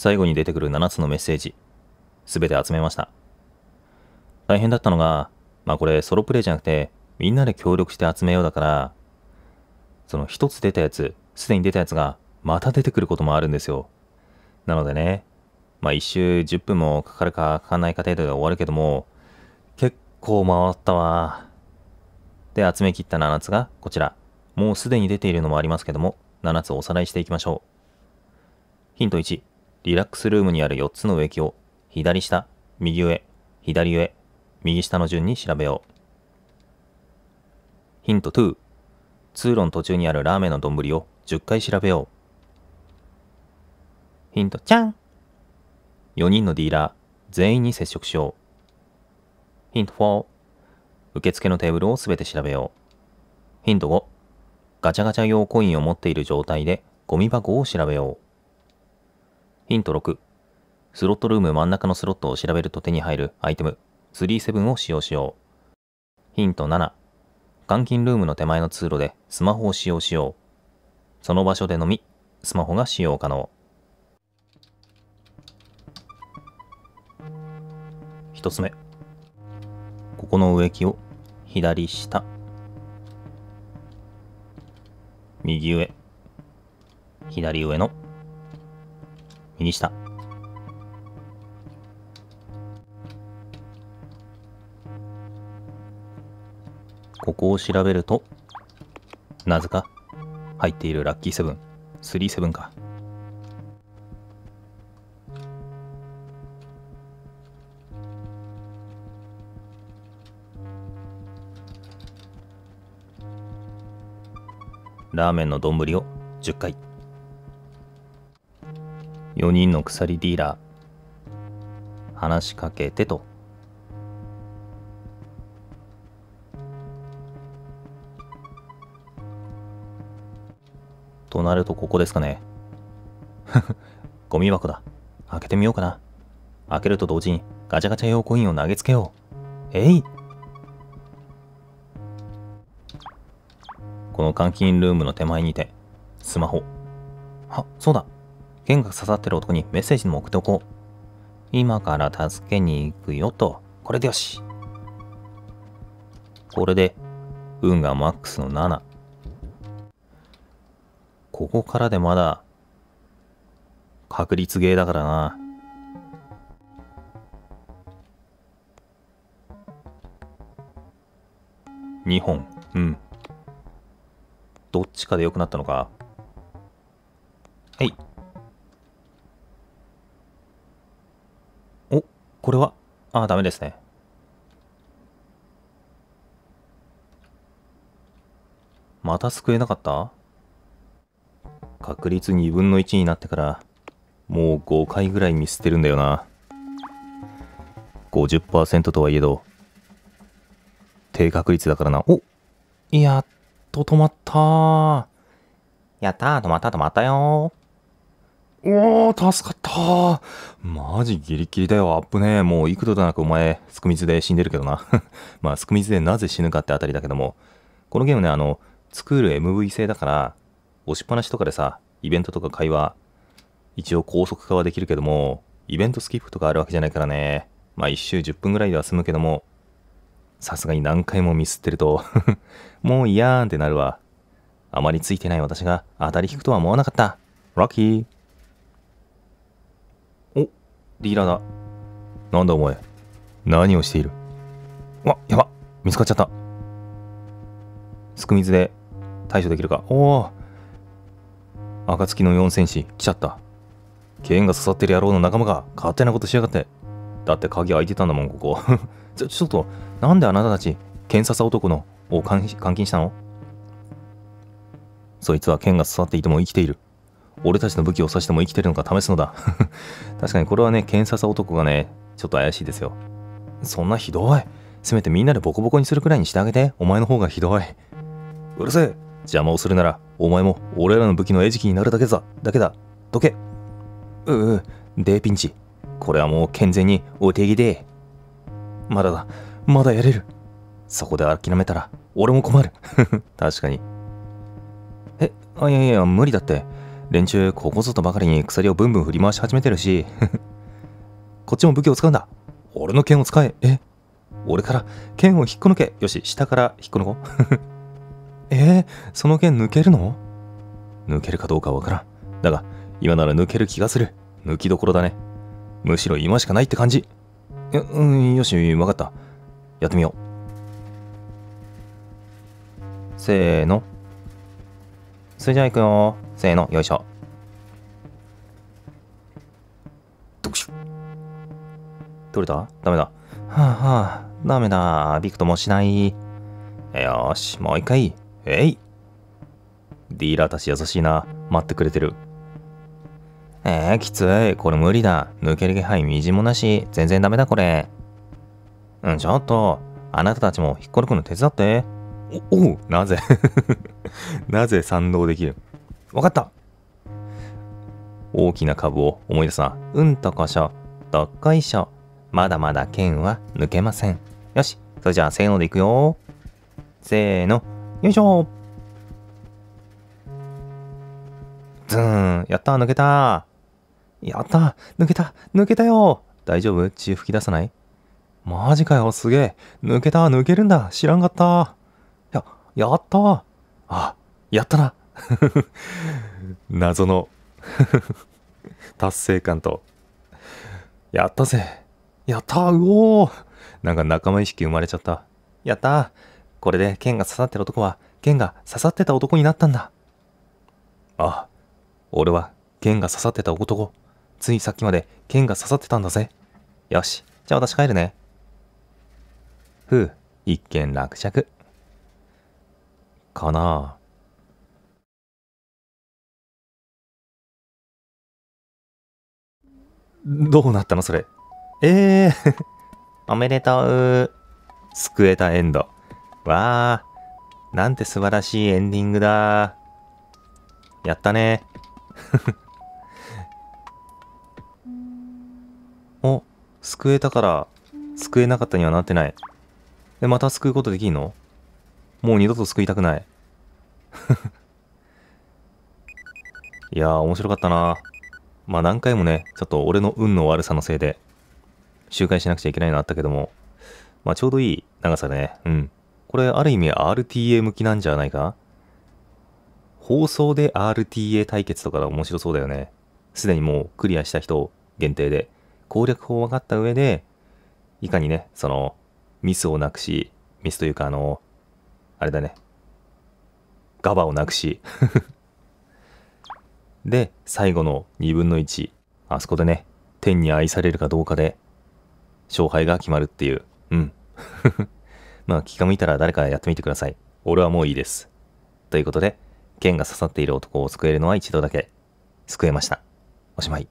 最後に出てくる7つのメッセージ、すべて集めました。大変だったのが、まあこれソロプレイじゃなくて、みんなで協力して集めようだから、その一つ出たやつ、すでに出たやつが、また出てくることもあるんですよ。なのでね、まあ一周10分もかかるかかかんないか程度で終わるけども、結構回ったわ。で、集めきった7つがこちら。もうすでに出ているのもありますけども、7つおさらいしていきましょう。ヒント1。リラックスルームにある4つの植木を左下、右上、左上、右下の順に調べよう。ヒント2。通路の途中にあるラーメンの丼を10回調べよう。ヒントちゃん !4 人のディーラー、全員に接触しよう。ヒント4。受付のテーブルをすべて調べよう。ヒント5。ガチャガチャ用コインを持っている状態でゴミ箱を調べよう。ヒント6。スロットルーム真ん中のスロットを調べると手に入るアイテム、37を使用しよう。ヒント7。監禁ルームの手前の通路でスマホを使用しよう。その場所でのみ、スマホが使用可能。1つ目。ここの植木を左下、右上、左上の右下。ここを調べると、なぜか入っているラッキーセブン、スリーセブンか。ラーメンの丼を10回。4人の鎖ディーラー話しかけてととなるとここですかねゴミ箱だ開けてみようかな開けると同時にガチャガチャ用コインを投げつけようえいこの監禁ルームの手前にてスマホあそうだ弦が刺さってる男にメッセージも送っておこう。今から助けに行くよと、これでよし。これで、運がマックスの7。ここからでまだ、確率ゲーだからな。2本。うん。どっちかで良くなったのかこれはああ、ダメですね。また救えなかった確率2分の1になってから、もう5回ぐらい見捨てるんだよな。50%とはいえど、低確率だからな。おやっと止まったやったー、止まった止まったよおー、助かったマジギリギリだよ、アップね。もう幾度となくお前、すく水で死んでるけどな。まあ、すく水でなぜ死ぬかってあたりだけども、このゲームね、あの、作る MV 制だから、押しっぱなしとかでさ、イベントとか会話、一応高速化はできるけども、イベントスキップとかあるわけじゃないからね。まあ、1周10分ぐらいでは済むけども、さすがに何回もミスってると もう嫌ーんってなるわ。あまりついてない私が当たり引くとは思わなかった。ラッキー。リーラだ。なんだお前。何をしているわ、やば。見つかっちゃった。すく水で対処できるか。おお。暁の4戦士、来ちゃった。剣が刺さってる野郎の仲間が勝手なことしやがって。だって鍵開いてたんだもん、ここ。ちょ、ちょっと、なんであなたたち、剣刺さ男のを監禁したのそいつは剣が刺さっていても生きている。俺たちの武器を刺しても生きてるのか試すのだ 確かにこれはね検査さ男がねちょっと怪しいですよそんなひどいせめてみんなでボコボコにするくらいにしてあげてお前の方がひどいうるせえ邪魔をするならお前も俺らの武器の餌食になるだけだだけだどけううデーピンチこれはもう健全にお手ぎでまだだまだやれるそこで諦めたら俺も困る 確かにえあいやいや無理だって連中ここぞとばかりに鎖をブンブン振り回し始めてるし こっちも武器を使うんだ俺の剣を使ええ俺から剣を引っこ抜けよし下から引っこ抜こう えー、その剣抜けるの抜けるかどうか分わからんだが今なら抜ける気がする抜きどころだねむしろ今しかないって感じうんよし分かったやってみようせーのそれじゃあいくよせーの、よいしょ。特殊。取れたダメだ。はあはあ、ダメだ。びくともしない。よし、もう一回。えい。ディーラーたち優しいな。待ってくれてる。えー、きつい。これ無理だ。抜ける気配みじもなし。全然ダメだ、これ。うん、ちょっと。あなたたちもひっころくの手伝って。お、おう、なぜ なぜ賛同できるわかった大きな株を思い出すな。うんとこしょ、どっこいしょ。まだまだ剣は抜けません。よし、それじゃあせーのでいくよ。せーの、よいしょズーン、やった抜けたやった抜けた抜けたよ大丈夫血吹き出さないマジかよ、すげえ。抜けた、抜けるんだ。知らんかった。や、やった。あ、やったな。謎の 達成感と、やったぜやったうおーなんか仲間意識生まれちゃった。やったこれで剣が刺さってる男は、剣が刺さってた男になったんだ。ああ、俺は剣が刺さってた男。ついさっきまで剣が刺さってたんだぜ。よし、じゃあ私帰るね。ふう、一件落着。かなあ。どうなったのそれ。ええー おめでとう。救えたエンド。わあ、なんて素晴らしいエンディングだ。やったね。お、救えたから、救えなかったにはなってない。え、また救うことできんのもう二度と救いたくない。いやー、面白かったな。まあ何回もね、ちょっと俺の運の悪さのせいで、周回しなくちゃいけないのあったけども、まあちょうどいい長さね。うん。これある意味 RTA 向きなんじゃないか放送で RTA 対決とかが面白そうだよね。すでにもうクリアした人限定で、攻略法を分かった上で、いかにね、その、ミスをなくし、ミスというかあの、あれだね、ガバをなくしで、最後の2分の1、あそこでね、天に愛されるかどうかで、勝敗が決まるっていう。うん。まあ、気が向いたら誰かやってみてください。俺はもういいです。ということで、剣が刺さっている男を救えるのは一度だけ。救えました。おしまい。